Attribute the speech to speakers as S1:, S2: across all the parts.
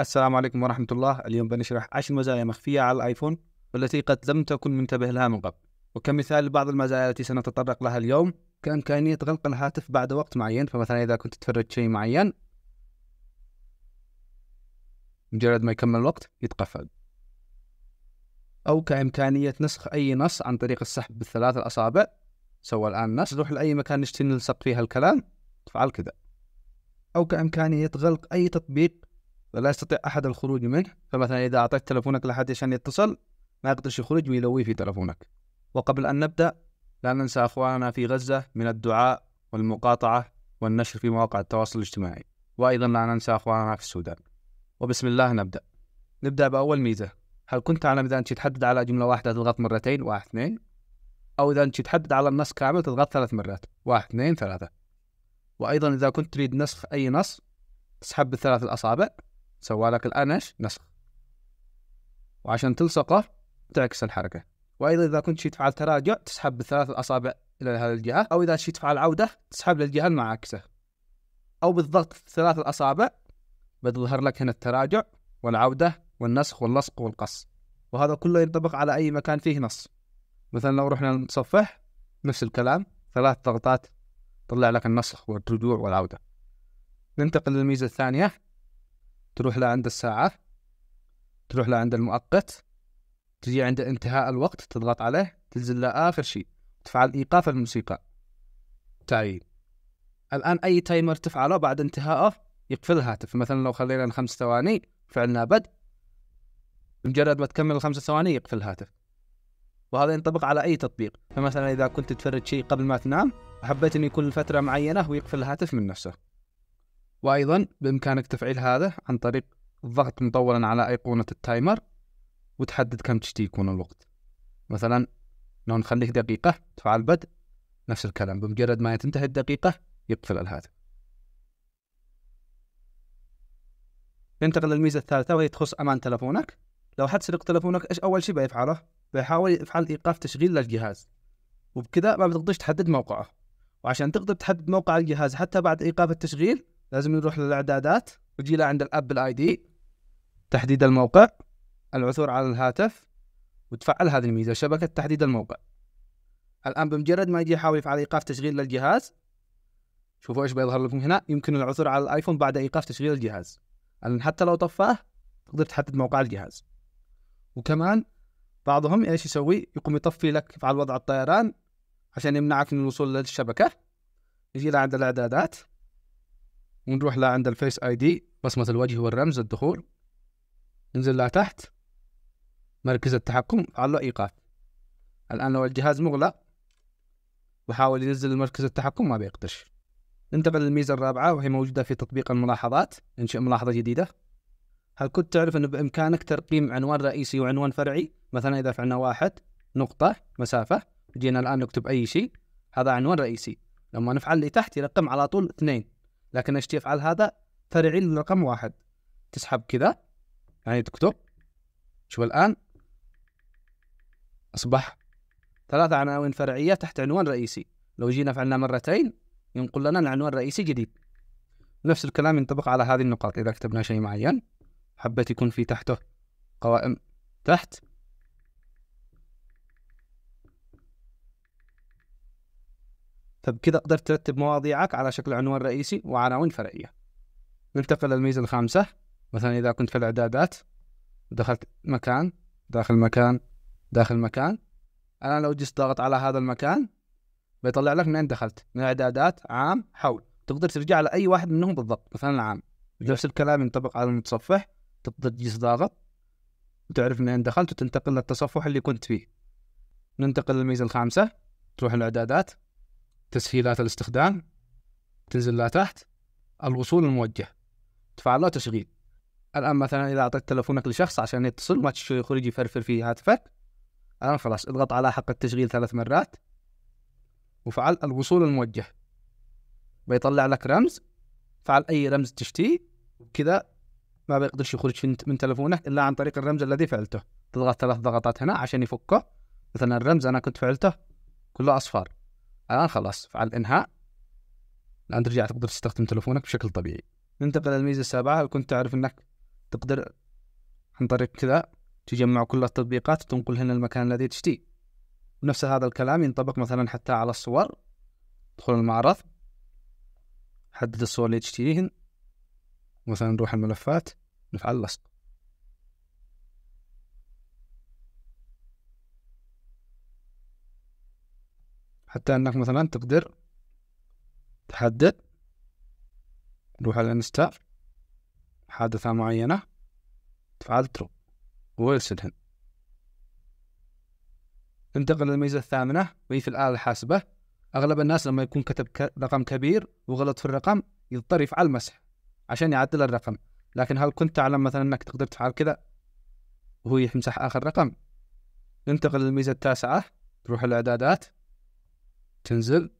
S1: السلام عليكم ورحمة الله اليوم بنشرح 10 مزايا مخفية على الآيفون والتي قد لم تكن منتبه لها من قبل وكمثال لبعض المزايا التي سنتطرق لها اليوم كإمكانية غلق الهاتف بعد وقت معين فمثلا إذا كنت تفرج شيء معين مجرد ما يكمل الوقت يتقفل أو كإمكانية نسخ أي نص عن طريق السحب بالثلاث الأصابع سوى الآن نص نروح لأي مكان نشتري نلصق فيها الكلام تفعل كذا أو كإمكانية غلق أي تطبيق لا يستطيع أحد الخروج منه فمثلا إذا أعطيت تلفونك لحد عشان يتصل ما يقدرش يخرج ويلوي في تلفونك وقبل أن نبدأ لا ننسى أخواننا في غزة من الدعاء والمقاطعة والنشر في مواقع التواصل الاجتماعي وأيضا لا ننسى أخواننا في السودان وبسم الله نبدأ نبدأ بأول ميزة هل كنت تعلم إذا أنت تحدد على جملة واحدة تضغط مرتين واحد اثنين أو إذا أنت تحدد على النص كامل تضغط ثلاث مرات واحد اثنين ثلاثة وأيضا إذا كنت تريد نسخ أي نص تسحب بالثلاث الأصابع سوى لك الآن إيش؟ نسخ وعشان تلصقه تعكس الحركة وأيضا إذا كنت شيء تفعل تراجع تسحب بالثلاث الأصابع إلى هذه الجهة أو إذا شيء تفعل عودة تسحب للجهة المعاكسة أو بالضغط ثلاث الأصابع بتظهر لك هنا التراجع والعودة والنسخ واللصق والقص وهذا كله ينطبق على أي مكان فيه نص مثلا لو رحنا نصفح نفس الكلام ثلاث ضغطات طلع لك النسخ والرجوع والعودة ننتقل للميزة الثانية تروح لعند الساعة تروح لعند المؤقت تجي عند انتهاء الوقت تضغط عليه تنزل لآخر شيء تفعل إيقاف الموسيقى تايم الآن أي تايمر تفعله بعد انتهائه يقفل الهاتف مثلا لو خلينا خمس ثواني فعلنا بدء مجرد ما تكمل الخمس ثواني يقفل الهاتف وهذا ينطبق على أي تطبيق فمثلا إذا كنت تفرد شيء قبل ما تنام وحبيت أن يكون لفترة معينة ويقفل الهاتف من نفسه وأيضا بإمكانك تفعيل هذا عن طريق الضغط مطولا على أيقونة التايمر وتحدد كم تشتي يكون الوقت مثلا لو نخليه دقيقة تفعل بدء نفس الكلام بمجرد ما تنتهي الدقيقة يقفل الهاتف ننتقل للميزة الثالثة وهي تخص أمان تلفونك لو حد سرق تلفونك إيش أول شيء بيفعله؟ بيحاول يفعل إيقاف تشغيل للجهاز وبكذا ما بتقدرش تحدد موقعه وعشان تقدر تحدد موقع الجهاز حتى بعد إيقاف التشغيل لازم نروح للاعدادات وجينا عند الابل اي دي تحديد الموقع العثور على الهاتف وتفعل هذه الميزه شبكه تحديد الموقع الان بمجرد ما يجي يحاول يفعل ايقاف تشغيل للجهاز شوفوا ايش بيظهر لكم هنا يمكن العثور على الايفون بعد ايقاف تشغيل الجهاز لان حتى لو طفاه تقدر تحدد موقع الجهاز وكمان بعضهم ايش يسوي يقوم يطفي لك على وضع الطيران عشان يمنعك من الوصول للشبكه يجي لعند الاعدادات ونروح لا عند الفيس اي دي بصمه الوجه والرمز الدخول ننزل لتحت تحت مركز التحكم على ايقاف الان لو الجهاز مغلق وحاول ينزل المركز التحكم ما بيقدرش ننتقل للميزه الرابعه وهي موجوده في تطبيق الملاحظات انشئ ملاحظه جديده هل كنت تعرف انه بإمكانك ترقيم عنوان رئيسي وعنوان فرعي؟ مثلا إذا فعلنا واحد نقطة مسافة جينا الآن نكتب أي شيء هذا عنوان رئيسي لما نفعل اللي تحت يرقم على طول اثنين لكن ايش تفعل هذا ترعيل رقم واحد تسحب كذا يعني تكتب شوف الآن أصبح ثلاثة عناوين فرعية تحت عنوان رئيسي لو جينا فعلنا مرتين ينقل لنا العنوان الرئيسي جديد نفس الكلام ينطبق على هذه النقاط إذا كتبنا شيء معين حبيت يكون في تحته قوائم تحت فبكذا قدرت ترتب مواضيعك على شكل عنوان رئيسي وعناوين فرعيه ننتقل للميزه الخامسه مثلا اذا كنت في الاعدادات دخلت مكان داخل مكان داخل مكان انا لو جيت ضغط على هذا المكان بيطلع لك من دخلت من اعدادات عام حول تقدر ترجع على اي واحد منهم بالضبط مثلا العام نفس الكلام ينطبق على المتصفح تقدر تجلس ضاغط وتعرف من وين دخلت وتنتقل للتصفح اللي كنت فيه ننتقل للميزة الخامسة تروح الإعدادات تسهيلات الاستخدام تنزل لا تحت الوصول الموجه تفعل له تشغيل الان مثلا اذا اعطيت تلفونك لشخص عشان يتصل ما يخرج يفرفر في هاتفك الان خلاص اضغط على حق التشغيل ثلاث مرات وفعل الوصول الموجه بيطلع لك رمز فعل اي رمز تشتيه كذا ما بيقدرش يخرج من تلفونك الا عن طريق الرمز الذي فعلته تضغط ثلاث ضغطات هنا عشان يفكه مثلا الرمز انا كنت فعلته كله اصفار الان خلاص فعل الانهاء الان ترجع تقدر تستخدم تلفونك بشكل طبيعي ننتقل للميزه السابعه هل كنت تعرف انك تقدر عن طريق كذا تجمع كل التطبيقات وتنقلهن المكان الذي تشتيه ونفس هذا الكلام ينطبق مثلا حتى على الصور دخول المعرض حدد الصور اللي تشتريهن مثلا نروح الملفات نفعل لصق حتى انك مثلا تقدر تحدد تروح على انستا حادثة معينة تفعل ترو ويرسلهن ننتقل للميزة الثامنة وهي في الآلة الحاسبة أغلب الناس لما يكون كتب رقم كبير وغلط في الرقم يضطر يفعل مسح عشان يعدل الرقم لكن هل كنت تعلم مثلا أنك تقدر تفعل كذا وهو يمسح آخر رقم ننتقل للميزة التاسعة تروح الإعدادات تنزل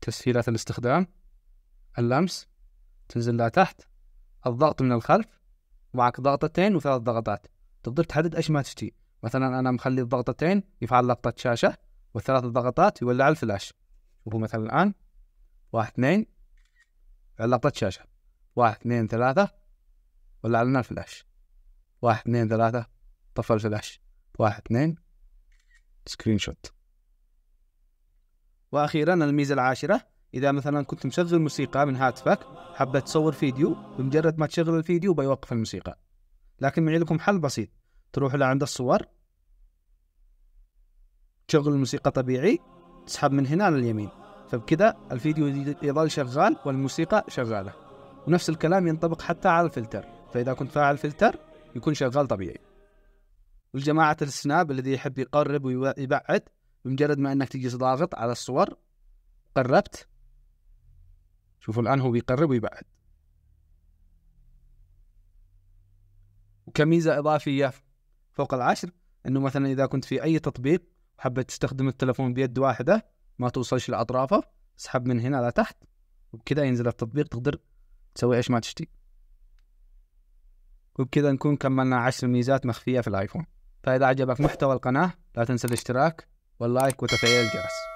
S1: تسهيلات الاستخدام اللمس تنزل لتحت الضغط من الخلف معك ضغطتين وثلاث ضغطات تقدر تحدد ايش ما تشتي مثلا انا مخلي الضغطتين يفعل لقطة شاشة والثلاث ضغطات يولع الفلاش وهو مثلا الان واحد اثنين لقطة شاشة واحد اثنين ثلاثة ولع لنا الفلاش واحد اثنين ثلاثة طفى الفلاش واحد اثنين سكرين شوت واخيرا الميزه العاشره اذا مثلا كنت مشغل موسيقى من هاتفك حابه تصور فيديو بمجرد ما تشغل الفيديو بيوقف الموسيقى لكن معي لكم حل بسيط تروح لعند الصور تشغل الموسيقى طبيعي تسحب من هنا لليمين فبكذا الفيديو يظل شغال والموسيقى شغالة ونفس الكلام ينطبق حتى على الفلتر فإذا كنت فاعل فلتر يكون شغال طبيعي والجماعة السناب الذي يحب يقرب ويبعد بمجرد ما انك تجي تضغط على الصور قربت شوفوا الان هو بيقرب ويبعد وكميزه اضافيه فوق العشر انه مثلا اذا كنت في اي تطبيق وحبيت تستخدم التلفون بيد واحده ما توصلش لاطرافه اسحب من هنا لتحت وبكذا ينزل التطبيق تقدر تسوي ايش ما تشتي وبكذا نكون كملنا عشر ميزات مخفيه في الايفون فاذا عجبك محتوى القناه لا تنسى الاشتراك واللايك وتفعيل الجرس